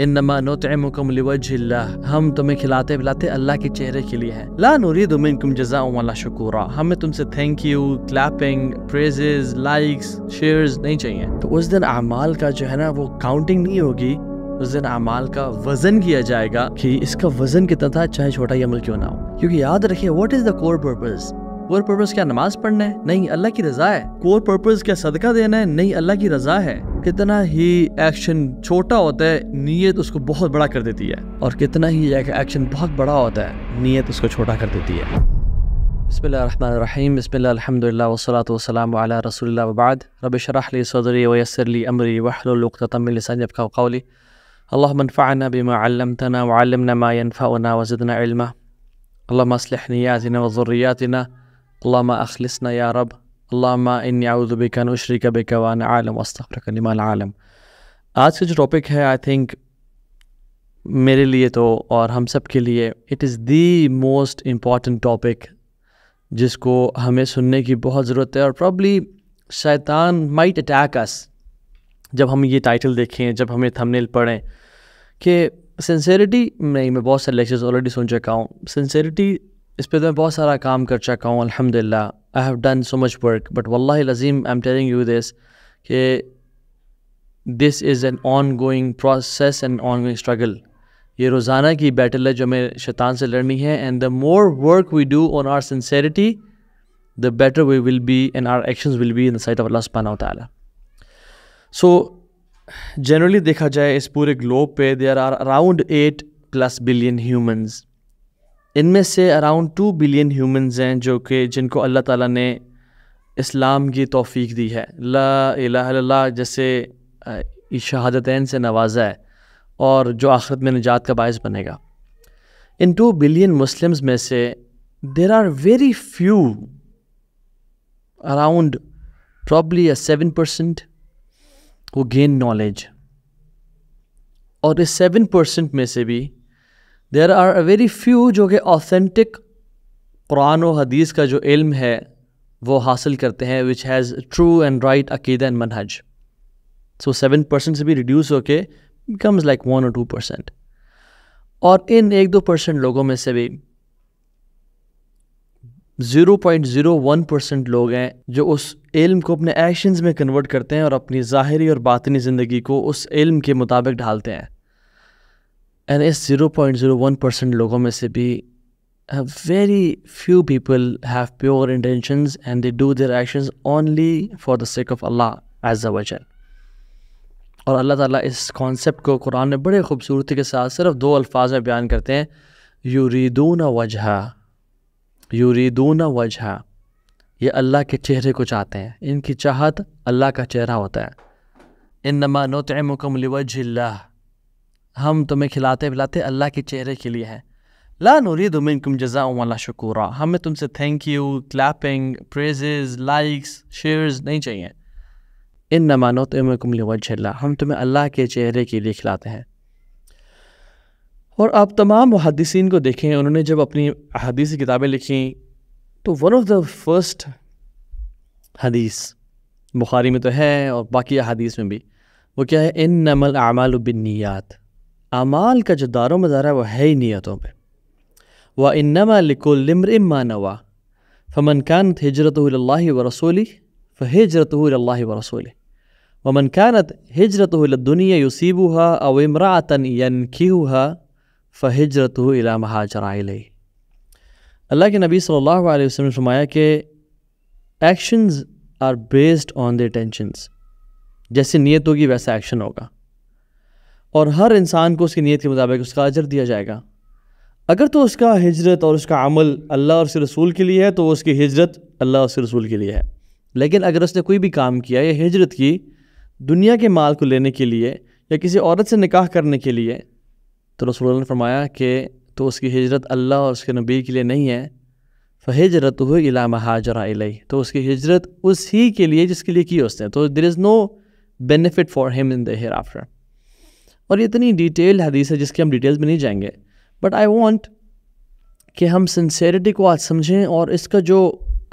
हम तुम्हें खिलाते पिलाते अल्लाह के चेहरे के लिए है हमें तुमसे thank you clapping praises likes shares नहीं चाहिए तो उस दिन अमाल का जो है ना वो काउंटिंग नहीं होगी उस दिन अमाल का वजन किया जाएगा कि इसका वजन कितना था चाहे छोटा या अमल क्यों ना हो क्योंकि याद रखिये what is the core purpose core purpose क्या नमाज पढ़ना है नहीं अल्लाह की रजा है कोर पर्पज क्या सदका देना है नहीं अल्लाह की रजा है कितना ही एक्शन छोटा होता है नीयत उसको बहुत बड़ा कर देती है और कितना ही एक्शन बहुत बड़ा होता है नीयत उसको छोटा कर देती है बसमीम बसमिल्ल वसलात वसलाम रसोल वबाद रबशरहली सदरी वसरली अमरी वहलतमिलसानफ़ाउली अल्लाफ़ाना बिमा तना वालमना वज़दना इल्मा अल्लाह मसलह नियातना اللهم أخلصنا يا رب اللهم إني أعوذ بك أن أشرك بك وأنا عالم وأستغفرك لما العالم आज का जो टॉपिक है आई थिंक मेरे लिए तो और हम सब के लिए it is the most important topic जिसको हमें सुनने की बहुत ज़रूरत है और प्रॉब्ली शैतान माइट अटैक अस जब हम ये टाइटल देखें जब हमें थंबनेल पढ़ें कि सिंसेरिटी नहीं मैं बहुत सारे लेक्चर्स ऑलरेडी सुन चुका हूँ सिंसेरिटी इस पर तो मैं बहुत सारा काम कर चुका हूँ अलहमदिल्ला I have done so much work but वल्ला लजीम I am telling you this कि this is an ongoing process and ongoing struggle ये रोज़ाना की बैटल है जो हमें शैतान से लड़नी है and the more work we do on our sincerity the better we will be and our action will be in the sight of अल्लाह सुबहाना सो जनरली देखा जाए इस पूरे ग्लोब पे there are around eight plus billion humans इनमें से around two billion humans हैं जो कि जिनको अल्लाह ताला ने इस्लाम की तौफीक दी है ला इला जैसे शहादतैन से नवाजा है और जो आखिरत में निजात का बायस बनेगा इन टू बिलियन मुस्लिम्स में से there are very few around probably seven percent वो गेन नॉलेज और इस सेवन परसेंट में से भी there are a very few जो कि ऑथेंटिक कुरान और हदीस का जो इल्म है वो हासिल करते हैं which has true and right अकीद एंड मनहज सो सेवन परसेंट से भी रिड्यूस होके बिकम्स लाइक वन और टू परसेंट और इन एक दो परसेंट लोगों में से भी zero point zero one percent लोग हैं जो उस इल्म को अपने एक्शंस में कन्वर्ट करते हैं और अपनी ज़ाहरी और बातनी ज़िंदगी को उस इल्म के मुताबिक ढालते हैं and zero point zero one percent लोगों में से भी very few people have pure intention and they do their action only for the sake of अल्लाह एज अ वजन और अल्लाह ताला इस कॉन्सेप्ट को कुरान में बड़े खूबसूरती के साथ सिर्फ दो अल्फाज में बयान करते हैं यू यूरीदून वजह यू यूरीदून वजह ये अल्लाह के चेहरे को चाहते हैं इनकी चाहत अल्लाह का चेहरा होता है इन नमा नोतमकम वजह हम तुम्हें खिलाते पिलाते अल्लाह के चेहरे के लिए हैं ला नूरी कुम जजा वाला शकूरा हमें तुमसे thank you clapping praises likes shares नहीं चाहिए इन नमानो कुमल वजह हम तुम्हें अल्लाह के चेहरे के लिए खिलाते हैं और आप तमाम मुहदसिन को देखें उन्होंने जब अपनी हदीसी किताबें लिखी तो वन ऑफ द फर्स्ट हदीस बुखारी में तो है और बाकी हदीस में भी वो क्या है इन नमल आमाल बिन नियात अमाल का जो दारो मदार है वह है ही नीयतों पर व इन लिकुलमर इम्मा नवा फमन कानत हजरत व रसोली फ हजरत व रसूली वमन कानत हजरत दुनिया यूसीबूहा अव इमरातन यनखीहा फ़िजरत इला महाजराइल अल्लाह के नबी सल्लल्लाहु अलैहि वसल्लम ने फरमाया कि actions are based on the intentions जैसी नीयत होगी वैसा एक्शन होगा और हर इंसान को उसकी नीयत के मुताबिक उसका अजर दिया जाएगा अगर तो उसका हिजरत और उसका अमल अल्लाह और उसके रसूल के लिए है तो उसकी हिजरत अल्लाह और उसके रसूल के लिए है लेकिन अगर उसने कोई भी काम किया या हिजरत की दुनिया के माल को लेने के लिए या किसी औरत से निकाह करने के लिए तो रसूल ने फरमाया कि तो उसकी हिजरत अल्लाह और उसके नबी के लिए नहीं है फ़हिजरत हो इला महाजरा तो उसकी हिजरत उसी के लिए जिसके लिए की उसने तो there is no benefit for him in the after और ये इतनी डिटेल हदीस है जिसके हम डिटेल्स में नहीं जाएंगे बट आई वॉन्ट कि हम सिंसेरिटी को आज समझें और इसका जो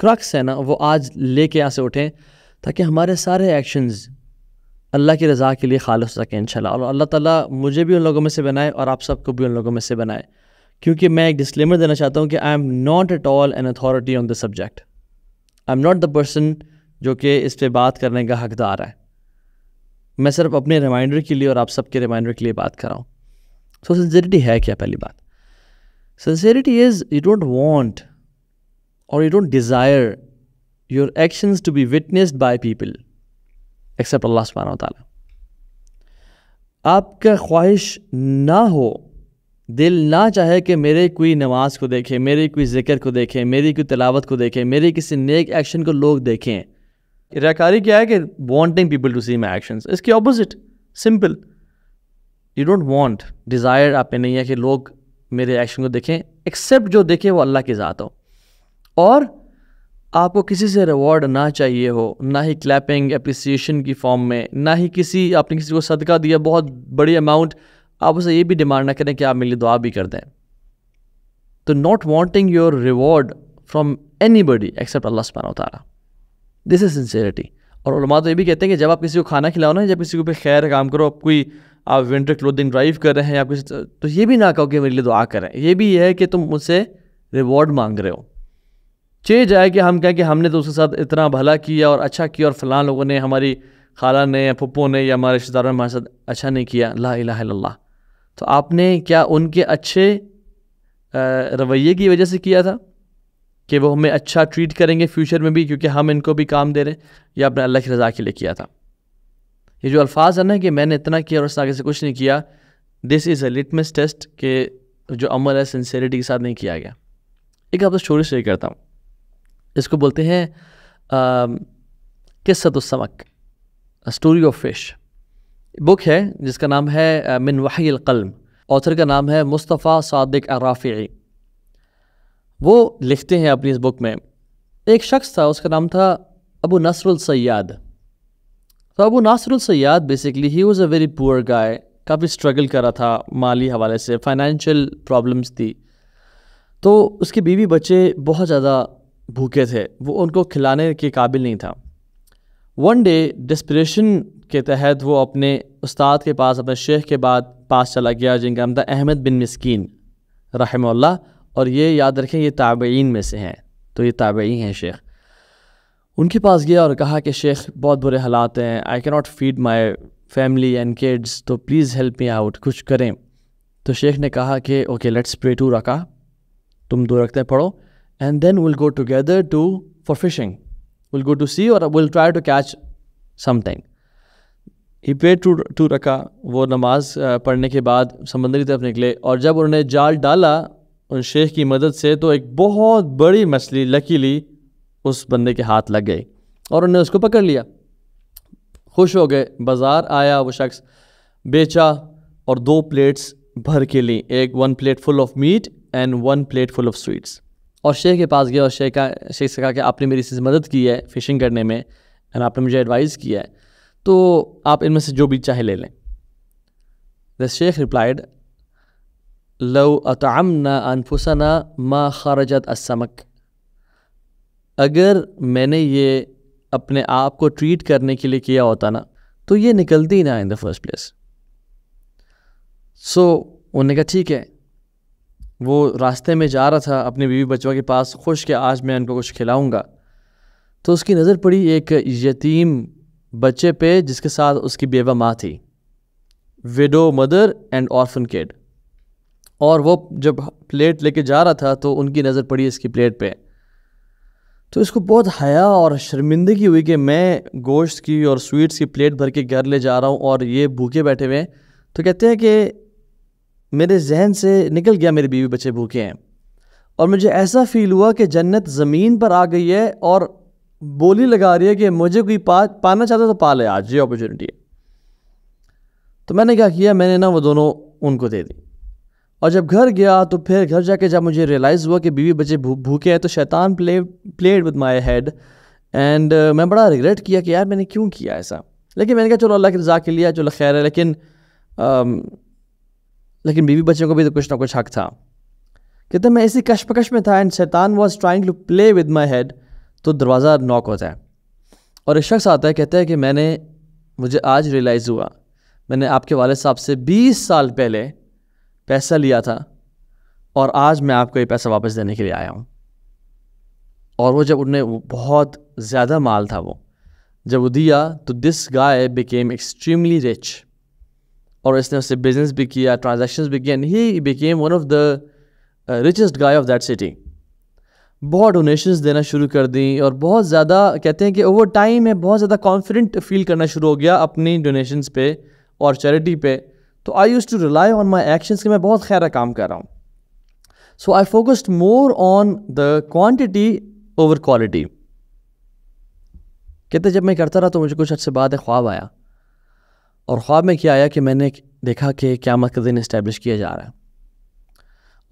क्रक्स है ना वो आज ले कर यहाँ से उठें ताकि हमारे सारे एक्शंस अल्लाह की रज़ा के लिए खालस सकें इन और अल्लाह ताला मुझे भी उन लोगों में से बनाए और आप सबको भी उन लोगों में से बनाए क्योंकि मैं एक डिस्क्लेमर देना चाहता हूँ कि I am not at all an authority on the subject I am not the person जो कि इस पर बात करने का हकदार है मैं सिर्फ अपने रिमाइंडर के लिए और आप सबके रिमाइंडर के लिए बात कर रहा हूँ सो सेंसेरिटी है क्या पहली बात sincerity is you don't want और you don't desire your actions to be witnessed by people except Allah सुबहाना ताला आपका ख्वाहिश ना हो दिल ना चाहे कि मेरे कोई नमाज को देखें मेरे कोई ज़िक्र को देखें मेरी कोई तलावत को देखें मेरे किसी नेक एक्शन को लोग देखें रियाकारी क्या है कि wanting people to see my action इसके opposite simple you don't want desire आप पे नहीं है कि लोग मेरे एक्शन को देखें एक्सेप्ट जो देखें वो अल्लाह की ज़ात हो और आपको किसी से रिवॉर्ड ना चाहिए हो ना ही क्लैपिंग अप्रिसिएशन की फॉर्म में ना ही किसी आपने किसी को सदका दिया बहुत बड़ी अमाउंट आप उसे ये भी डिमांड ना करें कि आप मेरी दुआ भी कर दें तो not wanting your reward from anybody except Allah सुबहाना उतारा दिस इज़ सिंसेरिटी और उलमा तो ये भी कहते हैं कि जब आप किसी को खाना खिलाओ ना जब किसी को खैर काम करो आप कोई आप विंटर क्लोथिंग ड्राइव कर रहे हैं या कुछ तो ये भी ना कहो कि मेरे लिए दुआ करें ये भी ये है कि तुम मुझसे रिवॉर्ड मांग रहे हो चेज आए कि हम कहें कि हमने तो उसके साथ इतना भला किया और अच्छा किया और फलां लोगों ने हमारी खाला ने या पप्पो ने या हमारे रिश्तेदारों ने हमारे साथ अच्छा नहीं किया ला इला तो आपने क्या उनके अच्छे रवैये की वजह से किया था कि वो हमें अच्छा ट्रीट करेंगे फ्यूचर में भी क्योंकि हम इनको भी काम दे रहे या अपने अल्लाह की रज़ा के लिए किया था ये जो अल्फाज है ना कि मैंने इतना किया और उसने आगे से कुछ नहीं किया this is a litmus test के जो अमल है सिंसेरिटी के साथ नहीं किया गया एक तो स्टोरी शेयर करता हूँ इसको बोलते हैं उसमक स्टोरी ऑफ फिश बुक है जिसका नाम है मिन वाहीकलम ऑथर का नाम है मुस्तफ़ा सदक अराफ़ी वो लिखते हैं अपनी इस बुक में एक शख्स था उसका नाम था अबू नसरुल सयाद तो Abu Nasrul Sayad basically he was a very poor guy काफ़ी स्ट्रगल कर रहा था माली हवाले से फाइनेंशियल प्रॉब्लम्स थी तो उसके बीवी बच्चे बहुत ज़्यादा भूखे थे वो उनको खिलाने के काबिल नहीं था वन डे डिस्परेशन के तहत वो अपने उस्ताद के पास अपने शेख के बाद पास चला गया जिनका नाम था अहमद बिन मिसकीन रहमल्ला और ये याद रखें ये ताबेन में से हैं तो ये ताबे हैं शेख उनके पास गया और कहा कि शेख बहुत बुरे हालात हैं I can not feed my family and kids तो प्लीज़ हेल्प मी आउट कुछ करें तो शेख ने कहा कि ओके लेट्स प्रे टू रखा तुम दो रखते पढ़ो and then will go together to for fishing will go to sea और will try to catch something he pray two two रखा वो नमाज पढ़ने के बाद समंदर की तरफ निकले और जब उन्होंने जाल डाला उन शेख की मदद से तो एक बहुत बड़ी मछली लकीली उस बंदे के हाथ लग गई और उन्होंने उसको पकड़ लिया खुश हो गए बाज़ार आया वो शख्स बेचा और दो प्लेट्स भर के ली एक one plate full of meat and one plate full of sweets और शेख के पास गया और शेख का शेख से कहा कि आपने मेरी इससे मदद की है फ़िशिंग करने में एंड आपने मुझे एडवाइस किया है तो आप इनमें से जो भी चाहे ले लें द शेख रिप्लाइड लो अतमना अनफुसना माँ खारजत असमक अगर मैंने ये अपने आप को ट्रीट करने के लिए किया होता ना तो ये निकलती ना in the first place so उन्होंने कहा ठीक है वो रास्ते में जा रहा था अपने बीवी बच्चों के पास खुश के आज मैं उनको कुछ खिलाऊंगा तो उसकी नज़र पड़ी एक यतीम बच्चे पे जिसके साथ उसकी बेवा माँ थी widow mother and orphan kid और वो जब प्लेट लेके जा रहा था तो उनकी नज़र पड़ी इसकी प्लेट पे तो इसको बहुत हया और शर्मिंदगी हुई कि मैं गोश्त की और स्वीट्स की प्लेट भर के घर ले जा रहा हूँ और ये भूखे बैठे हुए हैं तो कहते हैं कि मेरे जहन से निकल गया मेरे बीवी बच्चे भूखे हैं और मुझे ऐसा फील हुआ कि जन्नत ज़मीन पर आ गई है और बोली लगा रही है कि मुझे कोई पा पाना चाहता तो पा ले आज ये अपॉर्चुनिटी है तो मैंने क्या किया मैंने ना वो दोनों उनको दे दी और जब घर गया तो फिर घर जाके जब मुझे रियलाइज़ हुआ कि बीवी बच्चे भूखे हैं तो शैतान play played with my head and मैं बड़ा रिग्रेट किया कि यार मैंने क्यों किया ऐसा लेकिन मैंने कहा चलो अल्लाह के रजा के लिए चलो खैर है लेकिन आम, um, लेकिन बीवी बच्चों को भी तो कुछ ना कुछ हक था कहते मैं इसी कशपकश में था एंड शैतान was trying to play with my head तो दरवाज़ा नॉक होता है और एक शख्स आता है कहता है कि मैंने मुझे आज रियलाइज़ हुआ मैंने आपके वाले साहब से 20 साल पहले पैसा लिया था और आज मैं आपको ये पैसा वापस देने के लिए आया हूँ और वो जब उन्हें बहुत ज़्यादा माल था वो जब वो दिया तो this guy became extremely rich और इसने उससे बिजनेस भी किया ट्रांजेक्शन्स भी किया he became one of the richest guy of that city बहुत डोनेशंस देना शुरू कर दी और बहुत ज़्यादा कहते हैं कि ओवर टाइम है बहुत ज़्यादा कॉन्फिडेंट फील करना शुरू हो गया अपनी डोनेशंस पे और चैरिटी पे तो I use to rely on my actions कि मैं बहुत खैर काम कर रहा हूँ so I focused more on the quantity over quality कहते जब मैं करता रहा तो मुझे कुछ अच्छे बाद एक ख्वाब आया और ख्वाब में क्या आया कि मैंने देखा कि क्यामत का दिन इस्टेब्लिश किया जा रहा है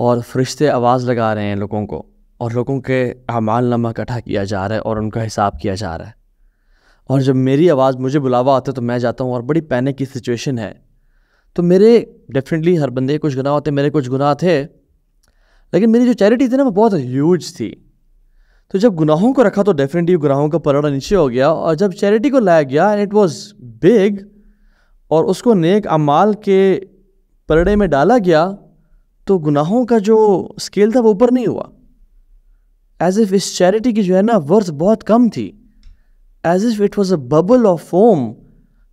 और फरिश्ते आवाज़ लगा रहे हैं लोगों को और लोगों के अमाल नामा इकट्ठा किया जा रहा है और उनका हिसाब किया जा रहा है और जब मेरी आवाज़ मुझे बुलावा आता है तो मैं जाता हूँ और बड़ी पैनिक की सिचुएशन है तो मेरे डेफिनेटली हर बंदे कुछ गुनाह होते मेरे कुछ गुनाह थे लेकिन मेरी जो चैरिटी थी ना वो बहुत ह्यूज थी तो जब गुनाहों को रखा तो डेफिनेटली गुनाहों का पलड़ा नीचे हो गया और जब चैरिटी को लाया गया एंड इट वॉज बिग और उसको नेक अमाल के परड़े में डाला गया तो गुनाहों का जो स्केल था वो ऊपर नहीं हुआ एज इफ़ इस चैरिटी की जो है ना वर्थ बहुत कम थी as if it was a bubble of foam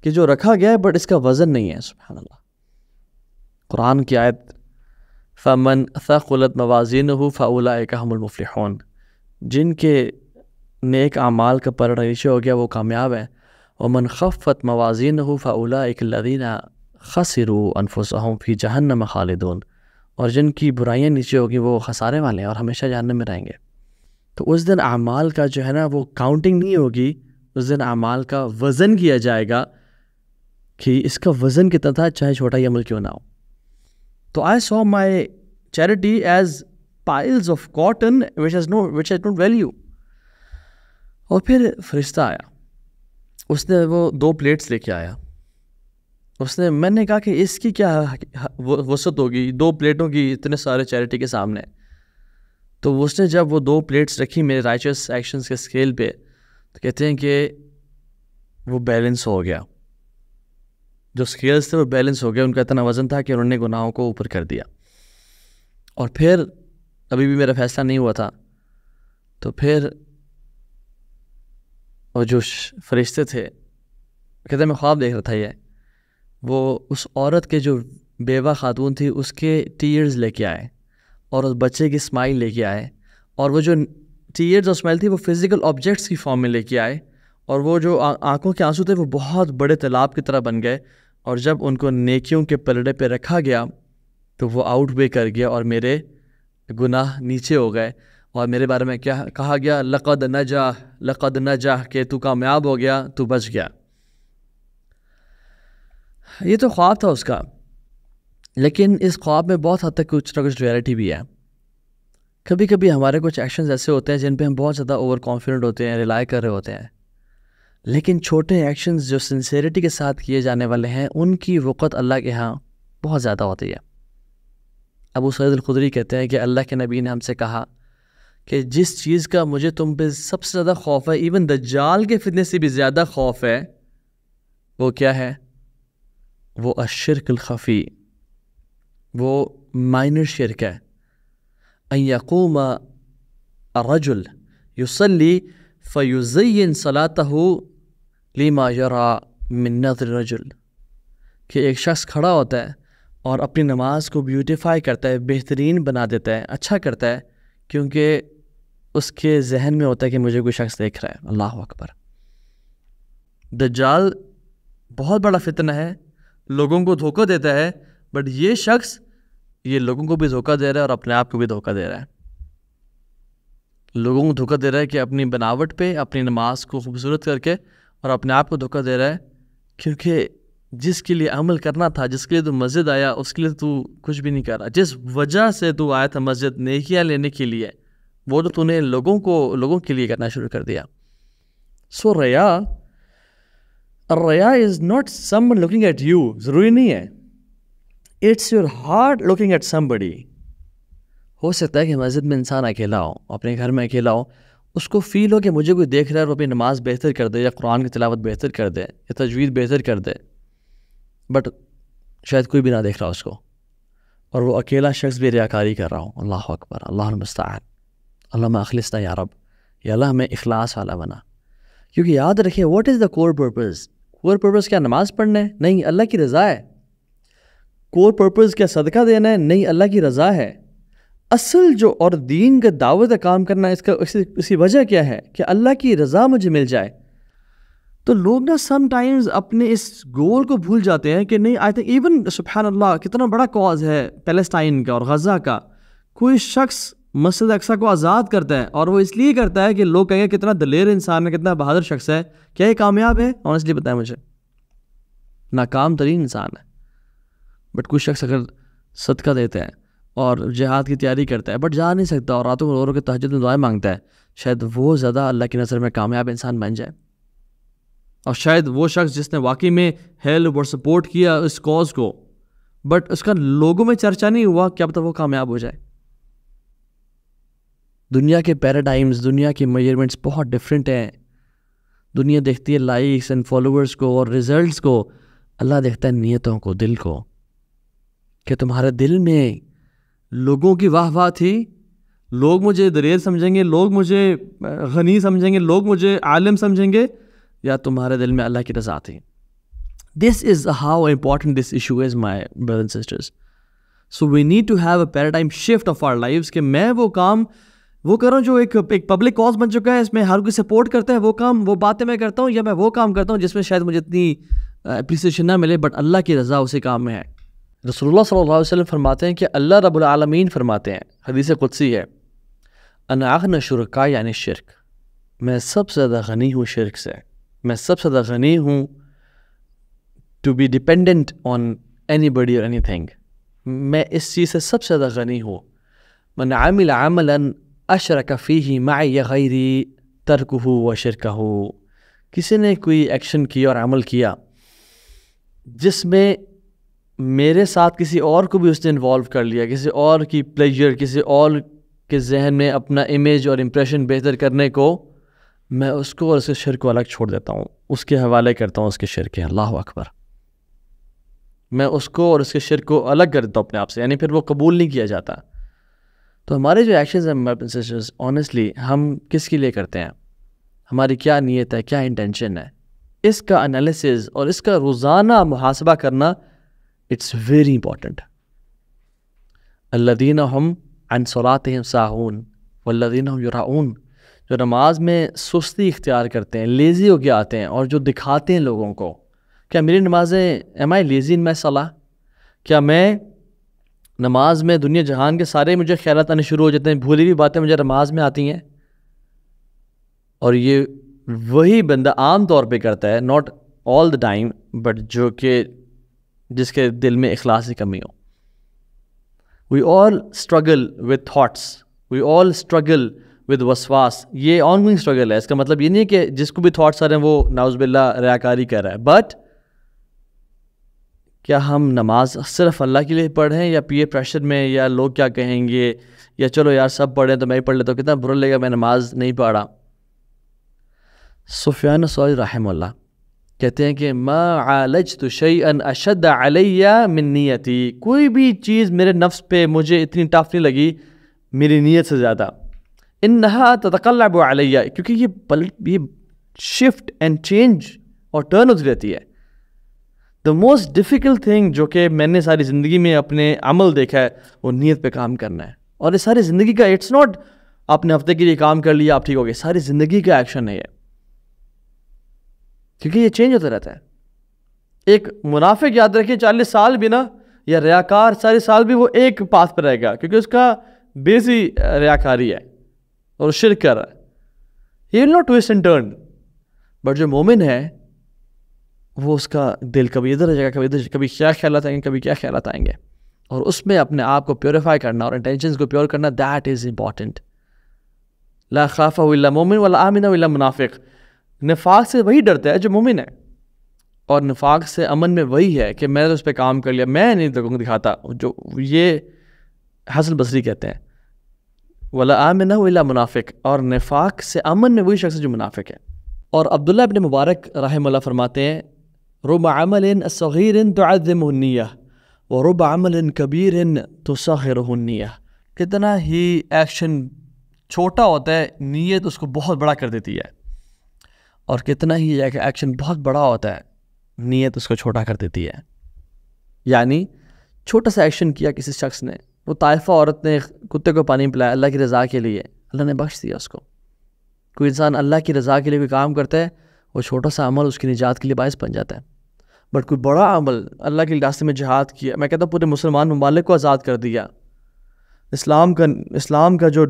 कि जो रखा गया है बट इसका वज़न नहीं है सुबह कुरान की आयत फ़मन फ़लत मवाजिन हो फ़लामफलहन जिनके नेक अमाल का नीचे हो गया वो कामयाब हैं वमन खफ़त मवाजिन हो फ़लादीना खसरू अनफुसहों फी जहन्नम खालिदून और जिनकी बुराइयाँ नीचे होगी वो खसारे वाले हैं और हमेशा जहन्नम में रहेंगे तो उस दिन अमाल का जो है ना वो काउंटिंग नहीं होगी उस दिन अमाल का वज़न किया जाएगा कि इसका वज़न कितना था चाहे छोटा या अमल क्यों ना हो तो I saw my charity as piles of cotton which has no which has not value और फिर फरिश्ता आया उसने वो दो प्लेट्स लेके आया उसने मैंने कहा कि इसकी क्या वसत होगी दो प्लेटों की इतने सारे चैरिटी के सामने तो उसने जब वो दो प्लेट्स रखी मेरे राइचस एक्शंस के स्केल पे तो कहते हैं कि वो बैलेंस हो गया जो स्केल्स थे वो बैलेंस हो गए उनका इतना वज़न था कि उन्होंने गुनाहों को ऊपर कर दिया और फिर अभी भी मेरा फैसला नहीं हुआ था तो फिर और जो फरिश्ते थे कहते मैं ख्वाब देख रहा था ये वो उस औरत के जो बेवा खातून थी उसके टीयर्स लेके आए और उस बच्चे की स्माइल लेके आए और वो जो टीयर्स और स्माइल थी वो फिज़िकल ऑब्जेक्ट्स की फॉर्म में लेके आए और वो जो आंखों के आंसू थे वो बहुत बड़े तालाब की तरह बन गए और जब उनको नेकियों के पलड़े पे रखा गया तो वो आउट वे कर गया और मेरे गुनाह नीचे हो गए और मेरे बारे में क्या कहा गया लक़द न जा लक़द न जा के तू कामयाब हो गया तू बच गया ये तो ख्वाब था उसका लेकिन इस ख्वाब में बहुत हद तक कुछ ना कुछ रियलिटी भी है कभी कभी हमारे कुछ एक्शंस ऐसे होते हैं जिन पे हम बहुत ज़्यादा ओवर कॉन्फिडेंट होते हैं रिलाई कर रहे होते हैं लेकिन छोटे एक्शंस जो सिंसेरिटी के साथ किए जाने वाले हैं उनकी वक़त अल्लाह के यहाँ बहुत ज़्यादा होती है अबू सैदुलखुदरी कहते हैं कि अल्लाह के नबी ने हमसे कहा कि जिस चीज़ का मुझे तुम पे सबसे ज़्यादा खौफ है इवन द जाल के फितने से भी ज़्यादा खौफ है वो क्या है वो अशरकलखफ़ी वो माइनर शिरक है अयकूम रजुल युसली फ़युज़न सलात लीमा यरा मिन नजर रजुल कि एक शख्स खड़ा होता है और अपनी नमाज को ब्यूटिफाई करता है बेहतरीन बना देता है अच्छा करता है क्योंकि उसके जहन में होता है कि मुझे कोई शख्स देख रहा है अल्लाह अकबर दज्जाल बहुत बड़ा फितना है लोगों को धोखा देता है बट ये शख्स ये लोगों को भी धोखा दे रहा है और अपने आप को भी धोखा दे रहा है लोगों को धोखा दे रहा है कि अपनी बनावट पे अपनी नमाज को खूबसूरत करके और अपने आप को धोखा दे रहा है क्योंकि जिसके लिए अमल करना था जिसके लिए तू मस्जिद आया उसके लिए तू कुछ भी नहीं कर रहा जिस वजह से तू आया था मस्जिद नेकियाँ लेने के लिए वो तो तूने लोगों को लोगों के लिए करना शुरू कर दिया सो रया रया is not some looking at you ज़रूरी नहीं है it's your heart looking at somebody हो सकता है कि मस्जिद में इंसान अकेला हो अपने घर में अकेला हो उसको फ़ील हो कि मुझे कोई देख रहा है और अपनी नमाज़ बेहतर कर दे या कुरान की तिलावत बेहतर कर दे या तजवीज़ बेहतर कर दे बट शायद कोई भी ना देख रहा उसको और वो अकेला शख्स भी रियाकारी कर रहा हूँ अल्लाह अकबर अल्लाह मुस्तान अल्लाह अखलिस या रब या अल्लाह हमें अखलास वाला बना क्योंकि याद रखिए what is the core purpose core purpose क्या नमाज़ पढ़ना है नहीं अल्लाह की रज़ा है कोर पर्पज़ क्या सदका देना है नहीं अल्लाह की रज़ा है असल जो और दीन का दावत का काम करना इसका इसकी वजह क्या है कि अल्लाह की रज़ा मुझे मिल जाए तो लोग ना समटाइम्स अपने इस गोल को भूल जाते हैं कि नहीं आई थिंक इवन सुफहान अल्लाह कितना बड़ा कॉज है पैलेस्टाइन का और गज़ा का कोई शख्स मस्जिद अक्सा को आज़ाद करता है और वो इसलिए करता है कि लोग कहेंगे कितना दलेर इंसान है कितना बहादुर शख्स है क्या ये कामयाब है ऑनेस्टली बताएं मुझे नाकाम तरीन इंसान है बट कुछ शख्स अगर सदका देते हैं और जहाद की तैयारी करता है बट जा नहीं सकता और रातों को रो रो के तहजद में दुआएं मांगता है शायद वो ज़्यादा अल्लाह की नज़र में कामयाब इंसान बन जाए और शायद वो शख्स जिसने वाकई में हेल्प और सपोर्ट किया इस कॉज को बट उसका लोगों में चर्चा नहीं हुआ क्या पता वो कामयाब हो जाए दुनिया के पैराडाइम्स दुनिया के मेजरमेंट्स बहुत डिफरेंट हैं दुनिया देखती है लाइक्स एंड फॉलोअर्स को और रिजल्ट्स को अल्लाह देखता है नीयतों को दिल को कि तुम्हारे दिल में लोगों की वाह वाह थी लोग मुझे दरेज समझेंगे लोग मुझे गनी समझेंगे लोग मुझे आलम समझेंगे या तुम्हारे दिल में अल्लाह की रजा थी this is how important this issue is my brother sisters so we need to have a paradigm shift of our life कि मैं वो काम वो करूँ जो एक एक पब्लिक कॉज बन चुका है इसमें हर कोई सपोर्ट करता है वो काम वो बातें मैं करता हूँ या मैं वो काम करता हूँ जिसमें शायद मुझे इतनी अप्रिसिएशन ना मिले बट अल्लाह की रज़ा उसी काम में है रसोल्ला सल्ला वसम फरमाते हैं कि अल्लाह रबालमीन फरमाते हैं हदीस कुदसी है अनाखन शुरका यानि शिरक मैं सबसे ज़्यादा गनी हूँ शिरक से मैं सबसे ज़्यादा गनी हूँ to be dependent on anybody और एनी थिंग मैं इस चीज़ से सबसे ज़्यादा गनी हूँ मन आमिल आमलन अशरक फ़ी माए या गैरी तर्क हो व शिरक हो किसी ने कोई एक्शन किया और अमल किया जिसमें मेरे साथ किसी और को भी उसने इन्वॉल्व कर लिया किसी और की प्लेजर किसी और के जहन में अपना इमेज और इम्प्रेशन बेहतर करने को मैं उसको और उसके शर को अलग छोड़ देता हूँ उसके हवाले करता हूँ उसके शर के अल्लाह अकबर मैं उसको और उसके शर को अलग कर देता हूँ अपने आप से यानी फिर वो कबूल नहीं किया जाता तो हमारे जो एक्शन हैं मैं सिस्टर्स ऑनेस्टली हम किसके लिए करते हैं हमारी क्या नीयत है क्या इंटेंशन है इसका एनालिसिस और इसका रोज़ाना मुहासबा करना इट्स वेरी इंपॉर्टेंट अल्लादीन हम अन सलात साहून वल्लादीन हम यून जो नमाज में सुस्ती इख्तियार करते हैं लेज़ी होके आते हैं और जो दिखाते हैं लोगों को क्या मेरी नमाज़ें एम आई लेज़ी इन मैं सलाह क्या मैं नमाज में दुनिया जहान के सारे मुझे ख्याल आने शुरू हो जाते हैं भूली हुई बातें मुझे नमाज में आती हैं और ये वही बंदा आम तौर पे करता है not all the time but जो कि जिसके दिल में अखलास की कमी हो we all struggle with thoughts we all struggle with वसवास ये ऑन गोइंग स्ट्रगल है इसका मतलब ये नहीं है कि जिसको भी थाट्स आ रहे हैं वो नाउजबिल्ला रयाकारी कर रहा है बट क्या हम नमाज सिर्फ अल्लाह के लिए पढ़ रहे हैं या पीए प्रेशर में या लोग क्या कहेंगे या चलो यार सब पढ़ रहे हैं तो मैं ही पढ़ लेता हूँ कितना बुरा लगेगा मैं नमाज नहीं पढ़ा सुफियान सौ रहमल्ला कहते हैं कि मा आलज तो अन अशद अलैया मिन नीयती कोई भी चीज़ मेरे नफ्स पे मुझे इतनी टफ नहीं लगी मेरी नीयत से ज़्यादा इन नहा तकल्लब अलैया क्योंकि ये पलट ये शिफ्ट एंड चेंज और टर्न होती रहती है द मोस्ट डिफ़िकल्ट थिंग जो कि मैंने सारी ज़िंदगी में अपने अमल देखा है वो नीयत पे काम करना है और ये सारी ज़िंदगी का इट्स नॉट आपने हफ्ते के लिए काम कर लिया आप ठीक हो गए सारी ज़िंदगी का एक्शन है ये क्योंकि ये चेंज होता रहता है एक मुनाफिक याद रखिए चालीस साल भी ना या रयाकार चालीस साल भी वो एक पाथ पर रहेगा क्योंकि उसका बेस ही रियाकारी है और शिर कर रहा है ये not twist and turn but जो मोमिन है वो उसका दिल कभी इधर जाएगा कभी इधर कभी क्या ख्याल आएंगे कभी क्या ख्याल आएंगे और उसमें अपने आप को प्योरीफाई करना और इंटेंशन को प्योर करना दैट इज़ इम्पॉर्टेंट ला खाफा मोमिन वाला आमिना मुनाफिक नफाक से वही डरता है जो मुमिन है और नफाक से अमन में वही है कि मैंने तो उस पर काम कर लिया मैं नहीं लोगों को दिखाता जो ये हसन बसरी कहते हैं वला न वला मुनाफिक और नफाक से अमन में वही शख्स जो मुनाफिक है और अब्दुल्ला अपने मुबारक रहमल्ला फरमाते हैं रुब अमल सग़ीर तो तोज़मनिया व रुब अमल कबीर तो सहरनिया कितना ही एक्शन छोटा होता है नीयत उसको बहुत बड़ा कर देती है और कितना ही एक्शन बहुत बड़ा होता है नीयत उसको छोटा कर देती है यानी छोटा सा एक्शन किया किसी शख्स ने वो ताइफा औरत ने कुत्ते को पानी पिलाया अल्लाह की रज़ा के लिए अल्लाह ने बख्श दिया उसको कोई इंसान अल्लाह की रज़ा के लिए कोई काम करता है वो छोटा सा अमल उसकी निजात के लिए बायस बन जाता है बट कोई बड़ा अमल अल्लाह के रास्ते में जहाद किया मैं कहता हूँ पूरे मुसलमान ममालिक को आज़ाद कर दिया इस्लाम का इस्लाम का जो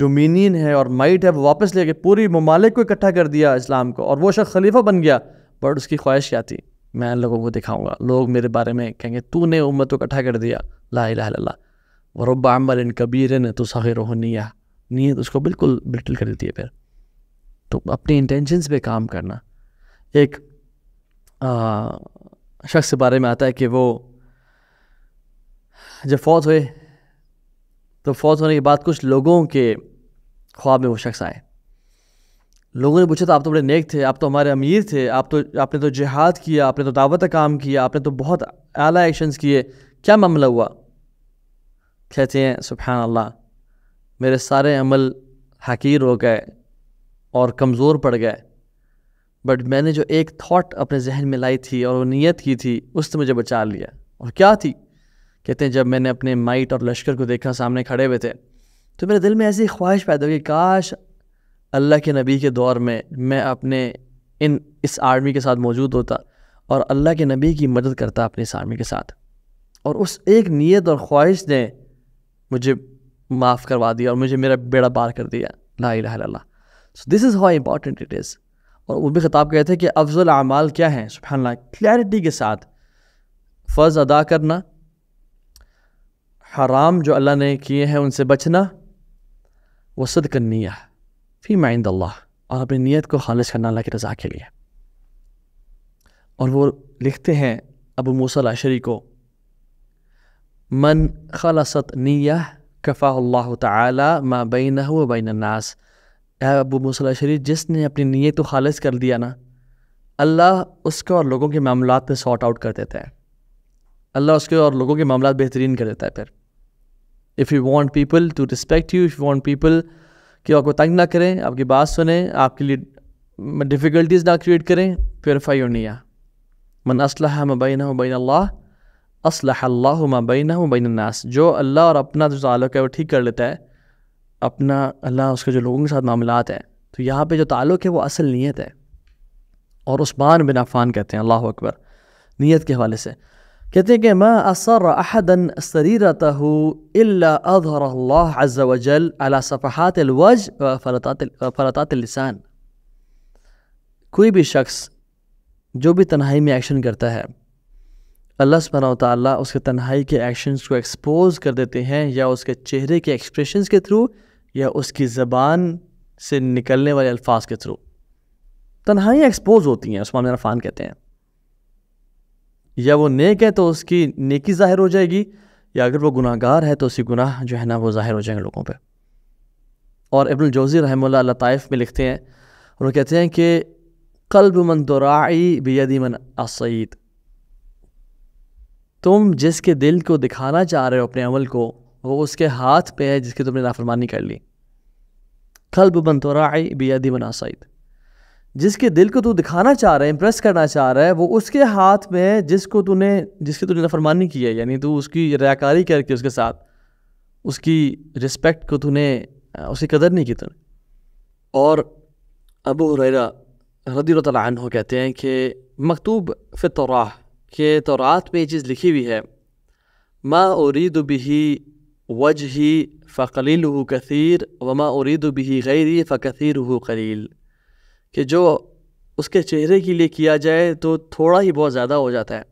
डोमिनियन है और माइट है वो वापस लेके पूरी ममालिक को इकट्ठा कर दिया इस्लाम को और वो शख्स खलीफा बन गया बट उसकी ख्वाहिश क्या थी मैं लोगों को दिखाऊंगा लोग मेरे बारे में कहेंगे तूने उम्मत को इकट्ठा कर दिया ला ला वरबा अम्बल इन कबीर ने तो हो निया नीयत उसको बिल्कुल बिल्कुल कर देती है फिर तो अपने इंटेंशंस पे काम करना एक शख्स के बारे में आता है कि वो जब फौत हुए तो फौज होने के बाद कुछ लोगों के ख्वाब में वो शख्स आए लोगों ने पूछा था तो आप तो बड़े नेक थे आप तो हमारे अमीर थे आप तो आपने तो जिहाद किया आपने तो दावत का काम किया आपने तो बहुत आला एक्शंस किए क्या मामला हुआ कहते हैं सुबहान अल्लाह मेरे सारे अमल हकीर हो गए और कमज़ोर पड़ गए बट मैंने जो एक थाट अपने जहन में लाई थी और वो नीयत की थी उसने मुझे बचा लिया और क्या थी कहते हैं जब मैंने अपने माइट और लश्कर को देखा सामने खड़े हुए थे तो मेरे दिल में ऐसी ख्वाहिश पैदा हुई काश अल्लाह के नबी के दौर में मैं अपने इन इस आर्मी के साथ मौजूद होता और अल्लाह के नबी की मदद करता अपने इस आर्मी के साथ और उस एक नीयत और ख्वाहिश ने मुझे माफ़ करवा दिया और मुझे मेरा बेड़ा पार कर दिया ला ला so this is how important it is और भी ख़ताब कहते हैं कि अफजल अमाल क्या है सुबहानल्ला क्लैरिटी के साथ फ़र्ज़ अदा करना हराम जो अल्लाह ने किए हैं उनसे बचना वो सदक निया फ़ी माइंद अल्लाह और अपनी नीयत को खालिश करना अल्लाह की रज़ा के लिए और वो लिखते हैं अबू मूसल शरी को मन खलसत निया कफ़ा अल्लाह ताला बैन व बैन नास अबू मूसल शरी जिसने अपनी नीयत को खालिश कर दिया ना अल्लाह उसके और लोगों के मामला पे सॉर्ट आउट कर देता है अल्लाह उसके और लोगों के मामला बेहतरीन कर देता है फिर if you want people to respect you if you want people कि आपको तंग ना करें आपकी बात सुने आपके लिए डिफ़िकल्टीज ना क्रिएट करें प्योरीफाई योर निया मन असलह मबैन बैन अल्लाह असलह मबैन बैन नास जो अल्लाह और अपना जो ताल्लुक है वो ठीक कर लेता है अपना अल्लाह उसके जो लोगों के साथ मामला है तो यहाँ पर जो ताल्लुक है वो असल नीयत है और उस्मान बिन अफ़ान कहते हैं अल्लाह अकबर नीयत के हवाले से कहते हैं कि मैं असर अहदन सरीरतहु अजहर अज़ वजल अला सफ़हात वज फलतात लसान कोई भी शख्स जो भी तन्हाई में एक्शन करता है अल्लाह सुबहाना उसके तन्हाई के एक्शंस को एक्सपोज कर देते हैं या उसके चेहरे के एक्सप्रेशंस के थ्रू या उसकी ज़बान से निकलने वाले अल्फाज के थ्रू तन्हाई एक्सपोज होती हैं उस्मान रफ़ान कहते हैं या वो नेक है तो उसकी नेकी ज़ाहिर हो जाएगी या अगर वो गुनाहगार है तो उसकी गुनाह जो है ना वो ज़ाहिर हो जाएंगे लोगों पर और इब्न जोज़ी रहमल्ला लताइफ़ में लिखते हैं और वो कहते हैं कि कल्ब मन दुराई बेदी मन तुम जिसके दिल को दिखाना चाह रहे हो अपने अमल को वो उसके हाथ पे है जिसकी तुमने नाफरमानी कर ली कल्ब मन दुराई बेदी मन जिसके दिल को तू दिखाना चाह रहा है इम्प्रेस करना चाह रहा है वो उसके हाथ में है जिसको तूने जिसकी तूने नफरमानी की है यानी तू उसकी रयाकारी करके उसके साथ उसकी रिस्पेक्ट को तूने उसकी कदर नहीं की तूने और अबू हुरैरा रदी तह कहते हैं कि मकतूब फ़ितरा के तौरात में ये चीज़ लिखी हुई है मा उरीद बिही वजही फ़लील कसीर व मा उरीद बिही गैरी फ़कसीर कलील कि जो उसके चेहरे के लिए किया जाए तो थोड़ा ही बहुत ज़्यादा हो जाता है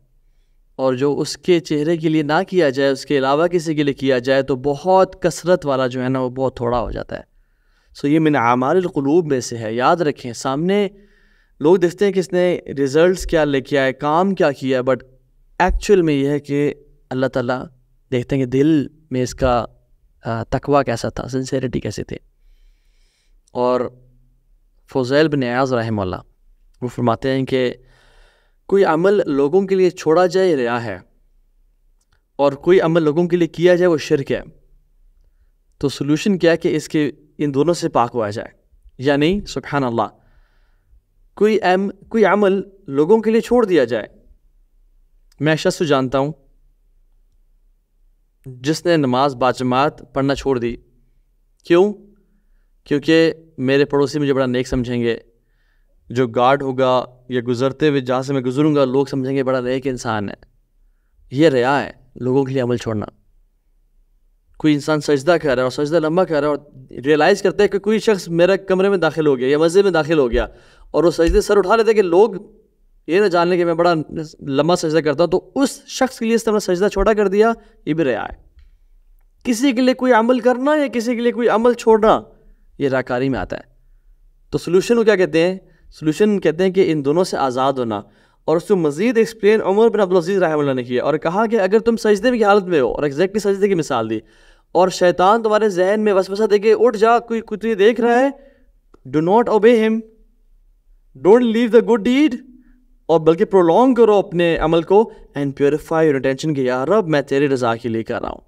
और जो उसके चेहरे के लिए ना किया जाए उसके अलावा किसी के लिए किया जाए तो बहुत कसरत वाला जो है ना वो बहुत थोड़ा हो जाता है सो ये मिन कलूब में से है याद रखें सामने लोग देखते हैं कि इसने रिज़ल्ट क्या लेके आए काम क्या किया है बट एक्चुअल में यह है कि अल्लाह ताला देखते हैं कि दिल में इसका तकवा कैसा था सिंसेरिटी कैसे थे और फ़ज़ैल बिन एज़ रहमल्ला वो फरमाते हैं कि कोई अमल लोगों के लिए छोड़ा जाए रहा है और कोई अमल लोगों के लिए किया जाए वो शिरक है तो सोल्यूशन क्या है कि इसके इन दोनों से पाक हुआ जाए यानी सुबहान अल्लाह कोई एम कोई अमल लोगों के लिए छोड़ दिया जाए मैं शख्स जानता हूँ जिसने नमाज बाजमात पढ़ना छोड़ दी क्यों क्योंकि मेरे पड़ोसी मुझे बड़ा नेक समझेंगे जो गार्ड होगा या गुज़रते हुए जहाँ से मैं गुज़रूँगा लोग समझेंगे बड़ा नेक इंसान है ये रया है लोगों के लिए अमल छोड़ना कोई इंसान सजदा कर रहा है और सजदा लंबा कर रहा है और रियलाइज़ करता है कि कोई शख्स मेरे कमरे में दाखिल हो गया या मस्जिद में दाखिल हो गया और वो सजदे सर उठा लेते हैं कि लोग ये ना जान लें कि मैं बड़ा लंबा सजदा करता हूँ तो उस शख्स के लिए इस तरह सजदा छोटा कर दिया ये भी रहा है किसी के लिए कोई अमल करना या किसी के लिए कोई अमल छोड़ना ये राकारी में आता है तो सोल्यूशन को क्या कहते हैं सोल्यूशन कहते हैं कि इन दोनों से आज़ाद होना और उसको मजीद एक्सप्लेन उमर बिन अब्दुलजीज़ रहा ने किया और कहा कि अगर तुम सजदे की हालत में हो और एग्जैक्टली सजदे की मिसाल दी और शैतान तुम्हारे जहन में बस बसा देखे उठ जा कोई कुछ देख रहा है do not obey him don't leave the good deed और बल्कि प्रोलॉन्ग करो अपने अमल को एंड प्योरीफाई योर इंटेंशन के यार रब मैं तेरी रजा के लिए कर रहा हूँ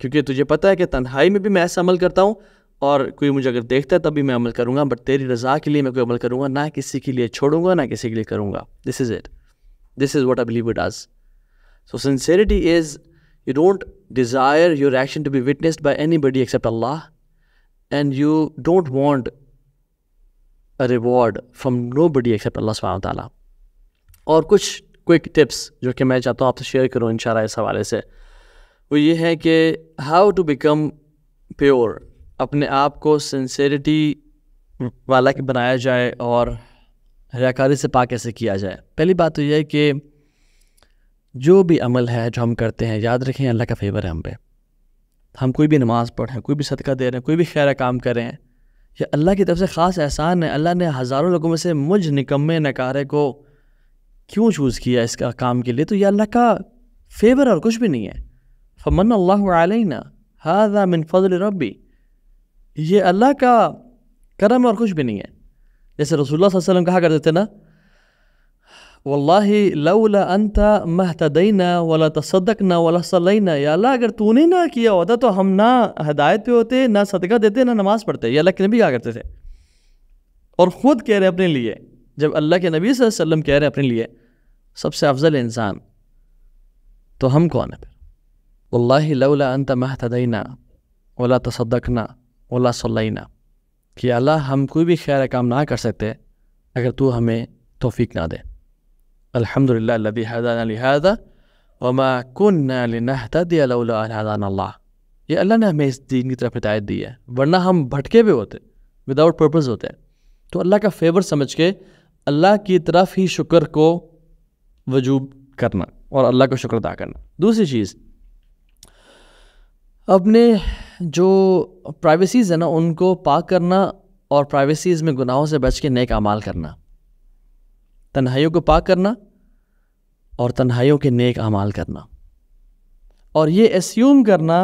क्योंकि तुझे पता है कि तन्हाई में भी मैं ऐसा अमल करता हूँ और कोई मुझे अगर देखता है तभी मैं अमल करूँगा बट तेरी रज़ा के लिए मैं कोई अमल करूँगा ना किसी के लिए छोड़ूंगा ना किसी के लिए करूँगा this is it this is what I believe it आज so sincerity is you don't desire your action to be witnessed by anybody except Allah and you don't want a reward from nobody except Allah सुबह ताला और कुछ quick tips जो कि मैं चाहता हूँ आपसे शेयर करूँ इन इस हवाले से वो ये है कि हाउ टू बिकम प्योर अपने आप को सिंसेरिटी वाला के बनाया जाए और हरियाकारी से पाक कैसे किया जाए पहली बात तो यह है कि जो भी अमल है जो हम करते हैं याद रखें अल्लाह का फेवर है हम पे हम कोई भी नमाज़ पढ़ें कोई भी सदका दे रहे हैं कोई भी खैर काम कर रहे हैं यह अल्लाह की तरफ से ख़ास एहसान है अल्लाह ने हज़ारों लोगों में से मुझ निकम्मे नकारे को क्यों चूज़ किया इसका काम के लिए तो यह अल्लाह का फेवर और कुछ भी नहीं है फमन अल्लाह आलिना हाजा मिन फजल रबी ये अल्लाह का करम और कुछ भी नहीं है जैसे रसूलुल्लाह वसल्लम कहा करते थे ना वल्लाह लौला अंता महतदीना वाला तसदकना वाला सलैना या अल्लाह अगर तूने ना किया होता तो हम ना हदायत पे होते ना सदका देते ना नमाज़ पढ़ते ये अल्लाह के नबी कहा करते थे और ख़ुद कह रहे अपने लिए जब अल्लाह के नबी वसल्लम कह रहे अपने लिए सबसे अफजल इंसान तो हम कौन है फिर वल्लाह लौला महतदीना वाला तसदकना ओला सल्लना कि अल्लाह हम कोई भी खैर काम ना कर सकते अगर तू हमें तोफ़ी ना दे अलहमदिल्लादी हदादा ने हमें इस दीन की तरफ हिदायत दी है वरना हम भटके हुए होते विदाउट पर्पज़ होते तो अल्लाह का फेवर समझ के अल्लाह की तरफ ही शुक्र को वजूब करना और अल्लाह का शुक्र अदा करना दूसरी चीज़ अपने जो प्राइवेसीज़ है ना उनको पाक करना और प्राइवेसीज़ में गुनाहों से बच के नेक अमाल करना तन्हाइयों को पाक करना और तन्हाइयों के नेक अमाल करना और ये एस्यूम करना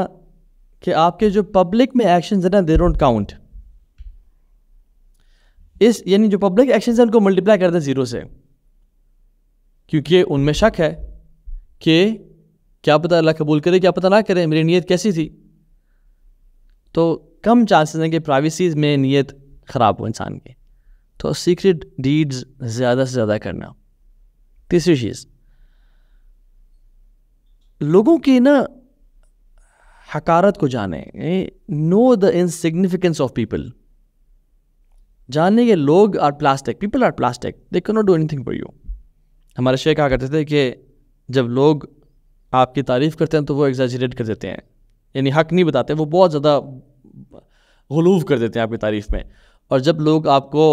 कि आपके जो पब्लिक में एक्शन है ना दे डोंट काउंट इस यानी जो पब्लिक एक्शन है उनको मल्टीप्लाई कर दें ज़ीरो से क्योंकि उनमें शक है कि क्या पता अल्लाह कबूल करे क्या पता ना करे मेरी नीयत कैसी थी तो कम चांसेस हैं कि प्राइवेसीज में नीयत ख़राब हो इंसान की तो सीक्रेट डीड्स ज़्यादा से ज़्यादा करना तीसरी चीज़ लोगों की ना हकारत को जाने know the insignificance of people जानने के लोग are plastic people are plastic they can not do anything for you हमारे शेख कहा करते थे कि जब लोग आपकी तारीफ़ करते हैं तो वो एग्जाजरेट कर देते हैं यानी हक नहीं बताते वो बहुत ज़्यादा गलूफ कर देते हैं आपकी तारीफ़ में और जब लोग आपको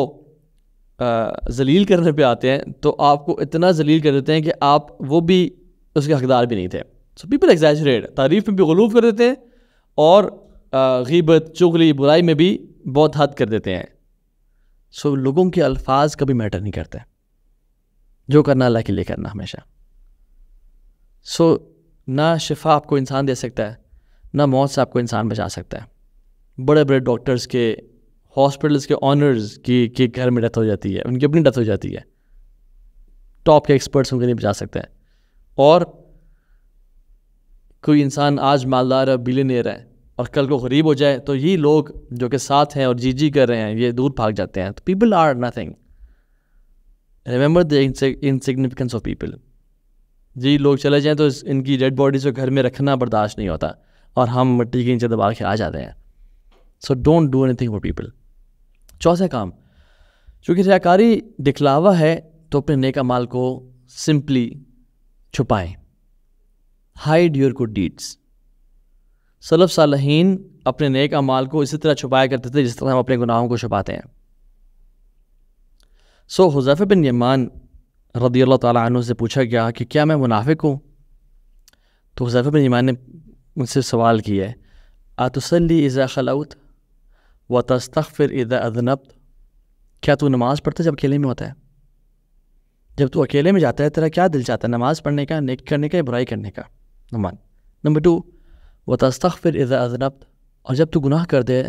जलील करने पे आते हैं तो आपको इतना जलील कर देते हैं कि आप वो भी उसके हकदार भी नहीं थे सो पीपल एग्जाजरेट तारीफ़ में भी गलूफ कर देते हैं और गीबत चुगली बुराई में भी बहुत हद कर देते हैं सो लोगों के अल्फाज कभी मैटर नहीं करते जो करना अल्लाह के लिए करना हमेशा सो ना शिफा आपको इंसान दे सकता है ना मौत से आपको इंसान बचा सकता है बड़े बड़े डॉक्टर्स के हॉस्पिटल्स के ऑनर्स की के घर में डेथ हो जाती है उनकी अपनी डेथ हो जाती है टॉप के एक्सपर्ट्स उनको नहीं बचा सकते हैं और कोई इंसान आज मालदार है बिलीनियर है और कल को गरीब हो जाए तो ये लोग जो कि साथ हैं और जी जी कर रहे हैं ये दूर भाग जाते हैं तो people are nothing remember the insignificance of people जी लोग चले जाएँ तो इनकी डेड बॉडीज़ को घर में रखना बर्दाश्त नहीं होता और हम मिट्टी के नीचे दबा के आ जाते हैं so don't do anything for people चौथा काम चूँकि रियाकारी दिखलावा है तो अपने नेक माल को सिंपली छुपाएं हाइड योर गुड डीड्स सलफ सालहीन अपने नेक माल को इसी तरह छुपाया करते थे जिस तरह हम अपने गुनाहों को छुपाते हैं सो so, हुजैफ़ बिन यमान रदी अल्लाह ताली से पूछा गया कि क्या मैं मुनाफिक हूँ तो हुजैफ़ा बिन ईमान ने उनसे सवाल किया है आतसली इज़ा खलाउत व तस्तफ़िर इज़ा अदनब क्या तू नमाज़ पढ़ता जब अकेले में होता है जब तू अकेले में जाता है तेरा क्या दिल चाहता है नमाज़ पढ़ने का नेक करने का या बुराई करने का नमान नंबर टू व तस्तफ़िर इज़ा अदनब और जब तू गुनाह कर दे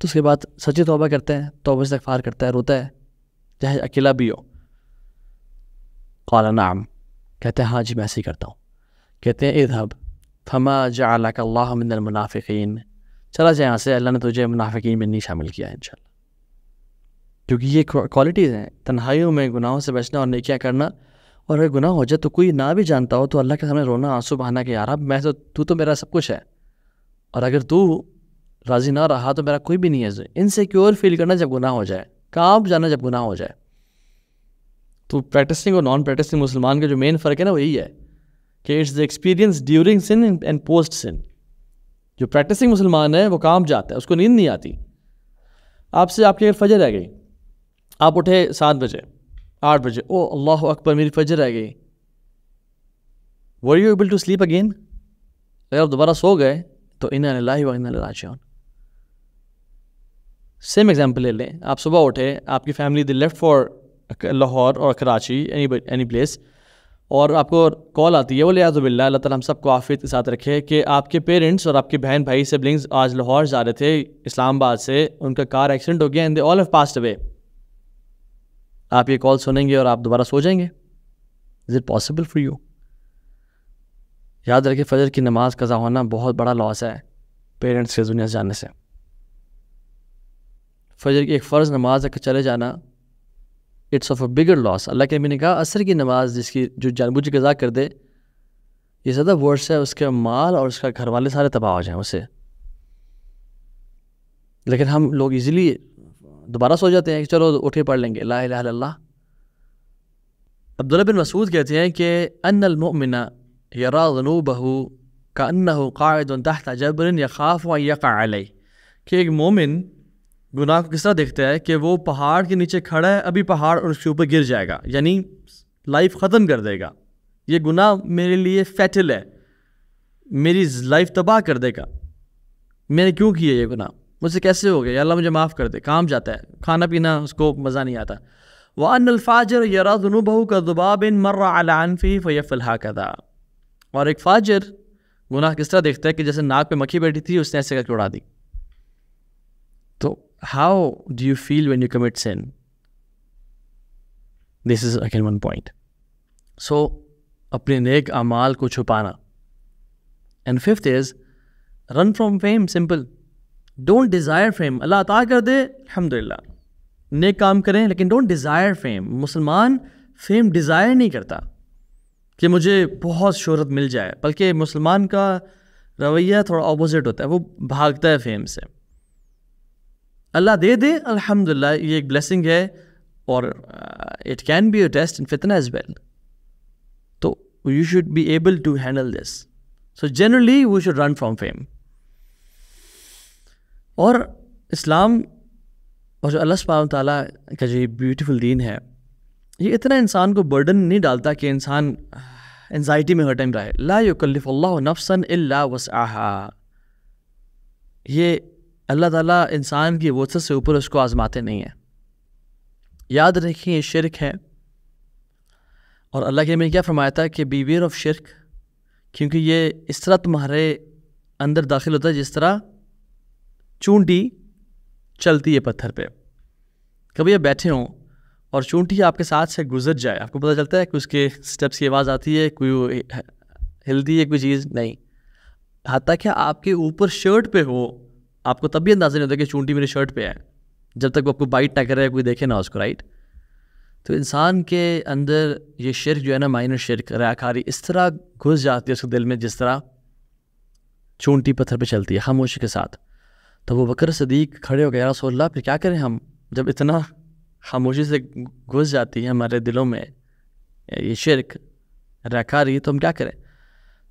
तो उसके बाद सच्ची तोबा करते हैं तोबे से करता है रोता है चाहे अकेला भी हो कौला नाम कहते हैं हाँ जी मैं ऐसे ही करता हूँ कहते हैं इधब फमा जाल्ला मुनाफिकीन चला जाए यहाँ से अल्लाह ने तुझे मुनाफिकीन में नहीं शामिल किया है इन क्योंकि ये क्वालिटीज़ हैं तन्हाइयों में गुनाहों से बचना और नेकियाँ करना और अगर गुनाह हो जाए तो कोई ना भी जानता हो तो अल्लाह के सामने रोना आंसू बहाना कि यार अब मैं तो तू तो मेरा सब कुछ है और अगर तू राज़ी ना रहा तो मेरा कोई भी नहीं है इनसिक्योर फील करना जब गुनाह हो जाए कहाँ जाना जब गुनाह हो जाए तो प्रैक्टिसिंग और नॉन प्रैक्टिसिंग मुसलमान का जो मेन फ़र्क है ना वही यही है कि it's the experience during sin and post sin जो प्रैक्टिसिंग मुसलमान है वो काम जाता है उसको नींद नहीं आती आपसे आपकी अगर फजर रह गई आप उठे सात बजे आठ बजे ओ अल्लाह अकबर मेरी फजर रह गई were you able to sleep again अगर आप दोबारा सो गए तो इन राशन सेम एग्जाम्पल ले लें आप सुबह उठे आपकी family they left for Lahore और कराची एनी एनी प्लेस और आपको कॉल आती है वो लिया अल्लाह ताला हम सबको आफियत के साथ रखे कि आपके पेरेंट्स और आपके बहन भाई सिबलिंग्स आज लाहौर जा रहे थे इस्लामाबाद से उनका कार एक्सीडेंट हो गया and they all have passed away आप ये कॉल सुनेंगे और आप दोबारा सो जाएंगे is it possible for you याद रखे फजर की नमाज कज़ा होना बहुत बड़ा लॉस है पेरेंट्स के दुनिया से जाने से फजर की एक फ़र्ज़ नमाज रख चले जाना it's of a bigger loss Allah के नबी ने कहा असर की नमाज जिसकी जो जानबूझ गजा कर दे ये ज़्यादा वर्ष है उसके माल और उसका घर वाले सारे तबाह हो जाएँ उसे लेकिन हम लोग ईज़िली दोबारा सो जाते हैं कि चलो उठे पढ़ लेंगे ला अल्लाह अब्दुल्ला बिन मसूद कहते हैं कि अनमिना यरा जनूबहू का अन्ना कायद तहत जबरन या खाफ का आलई कि एक मोमिन गुनाह को किस तरह देखते हैं कि वो पहाड़ के नीचे खड़ा है अभी पहाड़ और उसके ऊपर गिर जाएगा यानी लाइफ ख़त्म कर देगा ये गुनाह मेरे लिए फैटल है मेरी लाइफ तबाह कर देगा मैंने क्यों किया ये गुनाह मुझसे कैसे हो गया अल्लाह मुझे माफ़ कर दे काम जाता है खाना पीना उसको मज़ा नहीं आता वान अलफाजर यरा बहू का बिन इन मर्रा फ़ैफ़ल्हा कदा और एक फाजर गुनाह किस तरह देखता है कि जैसे नाक पे मक्खी बैठी थी उसने ऐसे करके उड़ा दी तो how do you feel when you commit sin? This is again one point. So, अपने नेक अमाल को छुपाना and fifth is run from fame simple don't desire fame Allah अता कर दे अलहमदिल्ला नेक काम करें लेकिन डोंट डिज़ायर फेम मुसलमान फेम डिज़ायर नहीं करता कि मुझे बहुत शहरत मिल जाए बल्कि मुसलमान का रवैया थोड़ा अपोजिट होता है वो भागता है फेम से अल्लाह दे दे अल्हम्दुलिल्लाह ये एक ब्लेसिंग है और it can be a test in फितना एज वेल तो you should be able to handle this so generally we should run from fame और इस्लाम और जो अल्लाह ताला का जो ये ब्यूटीफुल दीन है ये इतना इंसान को बर्डन नहीं डालता कि इंसान एनजाइटी uh, में हर टाइम रहे ला युकल्लिफ़ल्ला नफसन इल्ला वसआहा ये अल्लाह ताला इंसान की वसत से ऊपर उसको आज़माते नहीं हैं याद रखें ये शिरक है और अल्लाह के मैंने क्या फरमाया था कि बीवियर ऑफ शिरक क्योंकि ये इस तरह तुम्हारे अंदर दाखिल होता है जिस तरह चूंटी चलती है पत्थर पे कभी आप बैठे हों और चूंटी आपके साथ से गुजर जाए आपको पता चलता है कि उसके स्टेप्स की आवाज़ आती है कोई हिलती है कोई चीज़ नहीं हती क्या आपके ऊपर शर्ट पे हो आपको तब भी अंदाज़ा नहीं होता कि चूंटी मेरे शर्ट पे है जब तक वो आपको बाइट ना करे कोई देखे ना उसको राइट तो इंसान के अंदर ये शिरक जो है ना माइनर शिरक रयाकारी इस तरह घुस जाती है उसके दिल में जिस तरह चूंटी पत्थर पे चलती है खामोशी के साथ तो वो बकर सदीक खड़े हो गए यार सोल्ला फिर क्या करें हम जब इतना खामोशी से घुस जाती है हमारे दिलों में ये शिरक रखारी तो हम क्या करें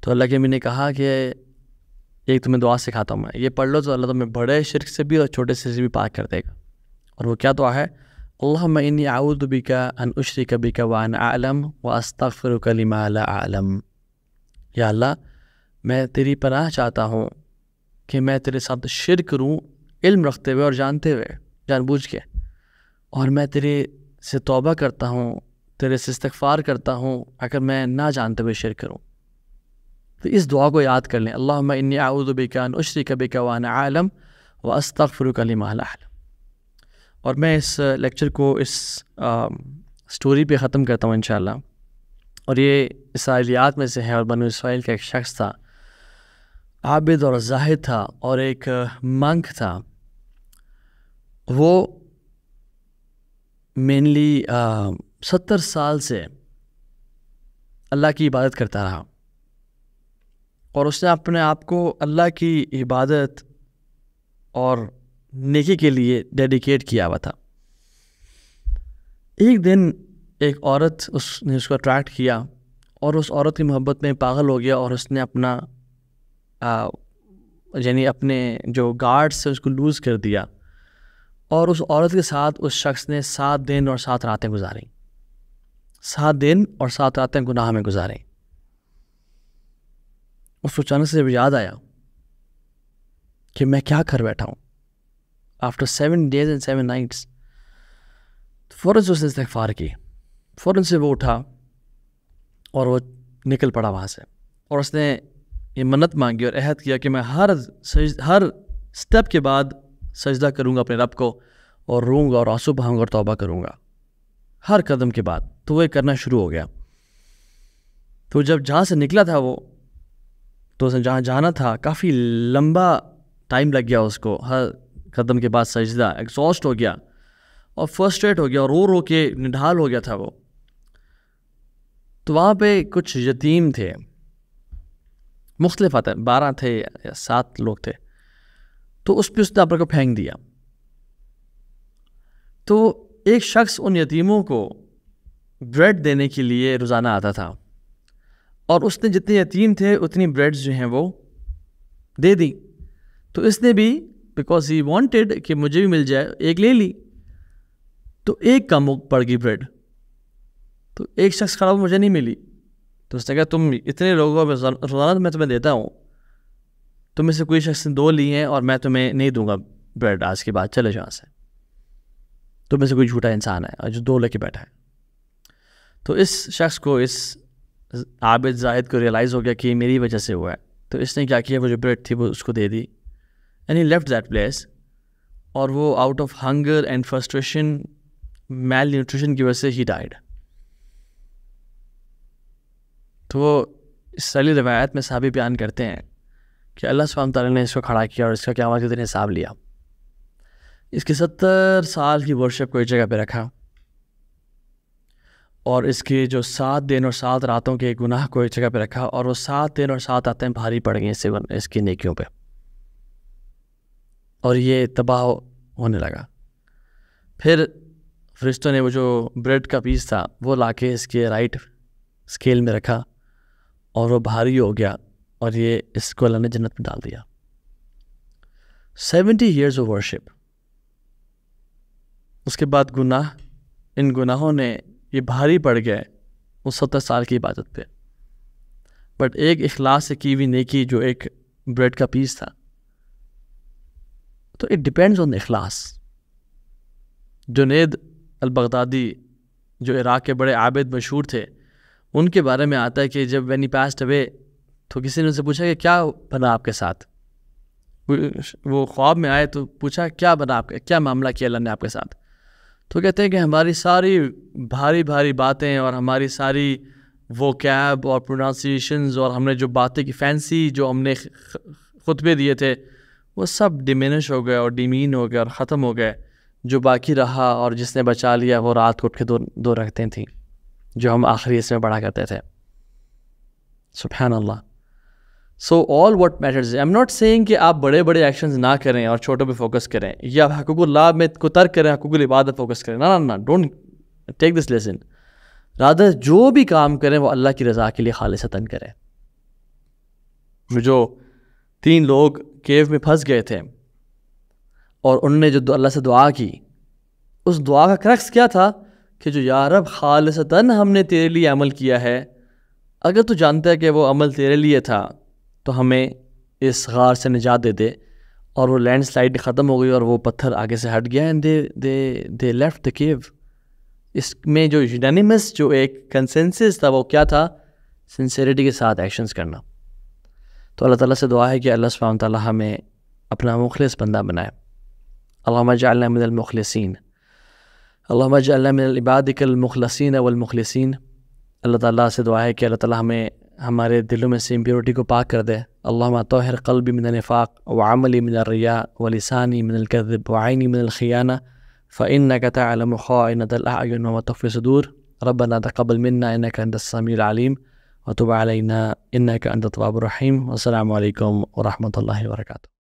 तो अल्लाह के अमी ने कहा कि ये तुम्हें तो दुआ सिखाता हूँ मैं ये पढ़ लो तो अल्लाह तुम्हें बड़े शिरक से भी और छोटे से भी पाक कर देगा और वो क्या दुआ है अल्लाह मनी का अन उशरी का वन आलम व अस्तफ़र कलिमा आलम या अल्लाह मैं तेरी पनाह चाहता हूँ कि मैं तेरे साथ शिर करूँ इल्म रखते हुए और जानते हुए जानबूझ के और मैं तेरे से तौबा करता हूँ तेरे से इस्तफ़ार करता हूँ अगर मैं ना जानते हुए शिर करूँ तो इस दुआ को याद कर लें अल्लाह इन्नी आउदबिका उशरिक बिका वाना आलम व अस्तफ़रुक आलम और मैं इस लेक्चर को इस आ, स्टोरी पे ख़त्म करता हूँ इन और ये इसराइलियात में से है और बनु इसराइल का एक शख्स था आबिद और जाहिद था और एक मंक था वो मेनली सत्तर साल से अल्लाह की इबादत करता रहा और उसने अपने आप को अल्लाह की इबादत और नेकी के लिए डेडिकेट किया हुआ था एक दिन एक औरत उसने उसको अट्रैक्ट किया और उस औरत की मोहब्बत में पागल हो गया और उसने अपना यानी अपने जो गार्ड्स से उसको लूज़ कर दिया और उस औरत के साथ उस शख्स ने सात दिन और सात रातें गुजारें सात दिन और सात रातें गुनाह में गुजारें उसको अचानक से जब याद आया कि मैं क्या कर बैठा हूँ after seven days and seven nights फ़ौर से उसने इस्तफ़ार की फ़ौर से वो उठा और वो निकल पड़ा वहाँ से और उसने ये मन्नत मांगी और अहद किया कि मैं हर सज हर स्टेप के बाद सजदा करूँगा अपने रब को और रोऊँगा और आंसू बहाऊँगा और तौबा करूँगा हर कदम के बाद तो वो करना शुरू हो गया तो जब जहाँ से निकला था वो तो उसने जहाँ जाना था काफ़ी लंबा टाइम लग गया उसको हर कदम के बाद सजदा एग्जॉस्ट हो गया और एड हो गया और रो रो के निढाल हो गया था वो तो वहाँ पे कुछ यतीम थे मुख्तलिफ आते बारह थे या सात लोग थे तो उस पर उसने अपने को फेंक दिया तो एक शख्स उन यतीमों को ब्रेड देने के लिए रोज़ाना आता था और उसने जितने यतीम थे उतनी ब्रेड्स जो हैं वो दे दी तो इसने भी बिकॉज ही वॉन्टेड कि मुझे भी मिल जाए एक ले ली तो एक कम पड़ गई ब्रेड तो एक शख्स खड़ा मुझे नहीं मिली तो उसने कहा तुम इतने लोगों को रोज़ाना तो मैं तुम्हें देता हूँ तुम से कोई शख्स ने दो ली हैं और मैं तुम्हें नहीं दूंगा ब्रेड आज के बाद चले जहाँ से तुम्हें से कोई झूठा इंसान है और जो दो लेके बैठा है तो इस शख्स को इस आबिद जायद को रियलाइज़ हो गया कि मेरी वजह से हुआ है तो इसने क्या किया वो जो ब्रेड थी वो उसको दे दी and he left that place और वो out of hunger and frustration malnutrition की वजह से ही डाइड तो वो इस सली रवायत में साहब बयान करते हैं कि अल्लाह सुबह तारा ने इसको खड़ा किया और इसका क्या हिसाब लिया इसके सत्तर साल की वर्शिप को एक जगह पर रखा और इसके जो सात दिन और सात रातों के गुनाह को एक जगह पर रखा और वो सात दिन और सात रातें भारी पड़ गई इससे इसकी नेकियों पे और ये तबाह होने लगा फिर फरिश्तों ने वो जो ब्रेड का पीस था वो ला के इसके राइट स्केल में रखा और वो भारी हो गया और ये इसको अल्लाह ने जन्नत में डाल दिया सेवेंटी ईयर्स ऑफ वर्शिप उसके बाद गुनाह इन गुनाहों ने ये भारी पड़ गया है उस सत्तर साल की इबादत पे बट एक इखलास से की हुई नेकी जो एक ब्रेड का पीस था तो इट डिपेंड्स ऑन इखलास जुनेद अल बगदादी जो इराक के बड़े आबिद मशहूर थे उनके बारे में आता है कि जब वैनी पास्ट अवे तो किसी ने उनसे पूछा कि क्या बना आपके साथ वो ख्वाब में आए तो पूछा क्या बना आपके क्या मामला किया अल्लाह ने आपके साथ तो कहते हैं कि हमारी सारी भारी भारी बातें और हमारी सारी वो कैब और प्रोनाउंसिएशंस और हमने जो बातें की फैंसी जो हमने खुतबे दिए थे वो सब डिमिनिश हो गए और डिमीन हो गए और ख़त्म हो गए जो बाकी रहा और जिसने बचा लिया वो रात को उठ के दो दो रखते थी जो हम आखिरी इसमें पढ़ा करते थे सुबहान Allah so all what matters I am not saying कि आप बड़े बड़े एक्शन ना करें और छोटों पर फोकस करें या हकूक लाभ में को तर्क करें हकूक इबादत फोकस करें ना ना ना डोंट टेक दिस लेसन राधा जो भी काम करें वो अल्लाह की रज़ा के लिए सतन करें जो तीन लोग केव में फंस गए थे और उनने जो अल्लाह से दुआ की उस दुआ का क्रक्स क्या था कि जो यारब सतन हमने तेरे लिए अमल किया है अगर तू जानता है कि वो अमल तेरे लिए था तो हमें इस गार से निजात दे दे और वो लैंड स्लाइड ख़त्म हो गई और वो पत्थर आगे से हट गया and they they they left the cave इसमें जो यूनानिमस जो एक कंसेंसस था वो क्या था सिंसेरिटी के साथ एक्शंस करना तो अल्लाह ताला से दुआ है कि अल्लाह सुबह ताली हमें अपना मुखलिस बंदा बनाए अल्लामजालमखलसिन अल्लामजालबादिकलमखलसिन वलमखलसिन अल्लाह ताला से दुआ है कि अल्लाह ताला हमें ہمارے دلوں میں سے امپیورٹی کو پاک کر دے اللہ طاہر قلبی من النفاق و من الریا و من الكذب و من الخیانہ فَإِنَّكَ تَعْلَمُ خَائِنَةَ الْأَعْيُنِ وَمَا تُخْفِي الصُّدُورِ رَبَّنَا تَقَبَّلْ مِنَّا إِنَّكَ أَنْتَ السَّمِيعُ الْعَلِيمُ وَتُبْ عَلَيْنَا إِنَّكَ أَنْتَ التَّوَّابُ الرَّحِيمُ وَالسَّلَامُ عَلَيْكُمْ وَرَحْمَةُ اللَّهِ وَبَرَكَاتُهُ